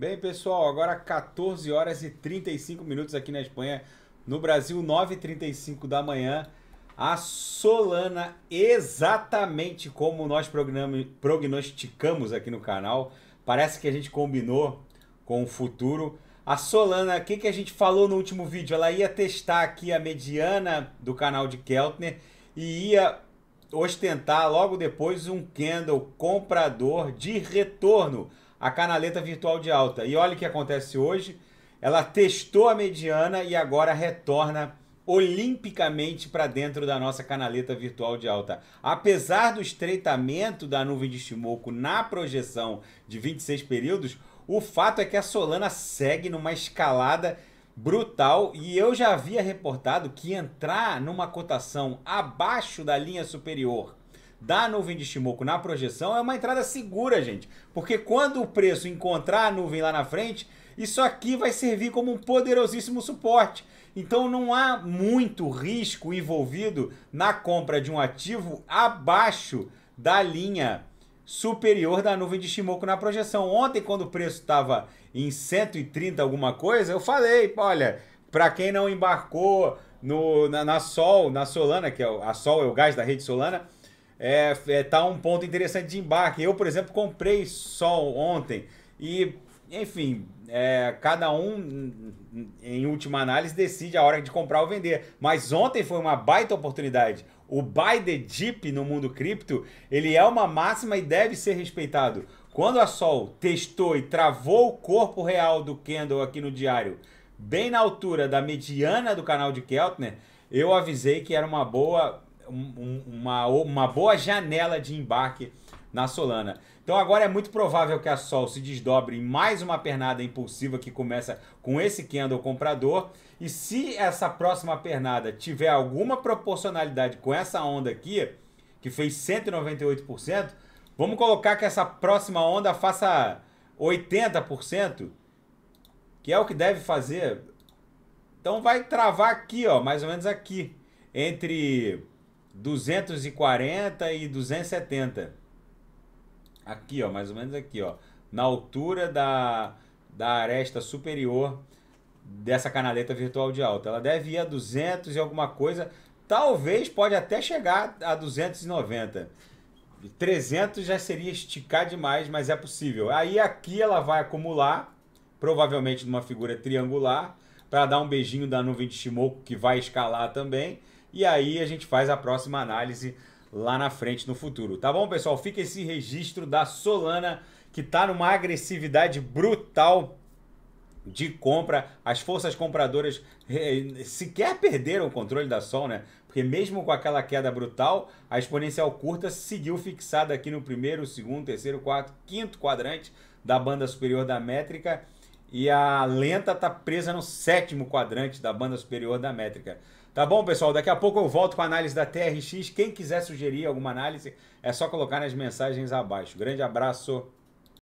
Bem, pessoal, agora 14 horas e 35 minutos aqui na Espanha. No Brasil, 9h35 da manhã. A Solana, exatamente como nós prognosticamos aqui no canal. Parece que a gente combinou com o futuro. A Solana, o que, que a gente falou no último vídeo? Ela ia testar aqui a mediana do canal de Keltner e ia ostentar logo depois um candle comprador de retorno a canaleta virtual de alta. E olha o que acontece hoje. Ela testou a mediana e agora retorna olimpicamente para dentro da nossa canaleta virtual de alta. Apesar do estreitamento da nuvem de Shimoku na projeção de 26 períodos, o fato é que a Solana segue numa escalada brutal e eu já havia reportado que entrar numa cotação abaixo da linha superior da nuvem de Shimoku na projeção é uma entrada segura, gente. Porque quando o preço encontrar a nuvem lá na frente, isso aqui vai servir como um poderosíssimo suporte. Então não há muito risco envolvido na compra de um ativo abaixo da linha superior da nuvem de Shimoku na projeção. Ontem, quando o preço estava em 130 alguma coisa, eu falei, olha, para quem não embarcou no, na, na Sol, na Solana, que é o, a Sol é o gás da rede Solana, é, é, tá um ponto interessante de embarque. Eu, por exemplo, comprei sol ontem e, enfim, é, cada um, em última análise, decide a hora de comprar ou vender. Mas ontem foi uma baita oportunidade. O buy the dip no mundo cripto, ele é uma máxima e deve ser respeitado. Quando a Sol testou e travou o corpo real do candle aqui no diário, bem na altura da mediana do canal de Keltner, eu avisei que era uma boa um, uma, uma boa janela de embarque na Solana. Então agora é muito provável que a Sol se desdobre em mais uma pernada impulsiva que começa com esse candle comprador. E se essa próxima pernada tiver alguma proporcionalidade com essa onda aqui, que fez 198%, vamos colocar que essa próxima onda faça 80%, que é o que deve fazer. Então vai travar aqui, ó, mais ou menos aqui, entre 240 e 270. Aqui, ó, mais ou menos aqui, ó. Na altura da, da aresta superior dessa canaleta virtual de alta. Ela deve ir a 200 e alguma coisa. Talvez pode até chegar a 290. 300 já seria esticar demais, mas é possível. Aí aqui ela vai acumular, provavelmente numa figura triangular, para dar um beijinho da nuvem de Shimoku que vai escalar também. E aí a gente faz a próxima análise lá na frente no futuro. Tá bom, pessoal? Fica esse registro da Solana que tá numa agressividade brutal de compra. As forças compradoras eh, sequer perderam o controle da Sol, né? Porque mesmo com aquela queda brutal, a exponencial curta seguiu fixada aqui no primeiro, segundo, terceiro, quarto, quinto quadrante da banda superior da métrica e a lenta está presa no sétimo quadrante da banda superior da métrica. Tá bom, pessoal? Daqui a pouco eu volto com a análise da TRX. Quem quiser sugerir alguma análise, é só colocar nas mensagens abaixo. Grande abraço.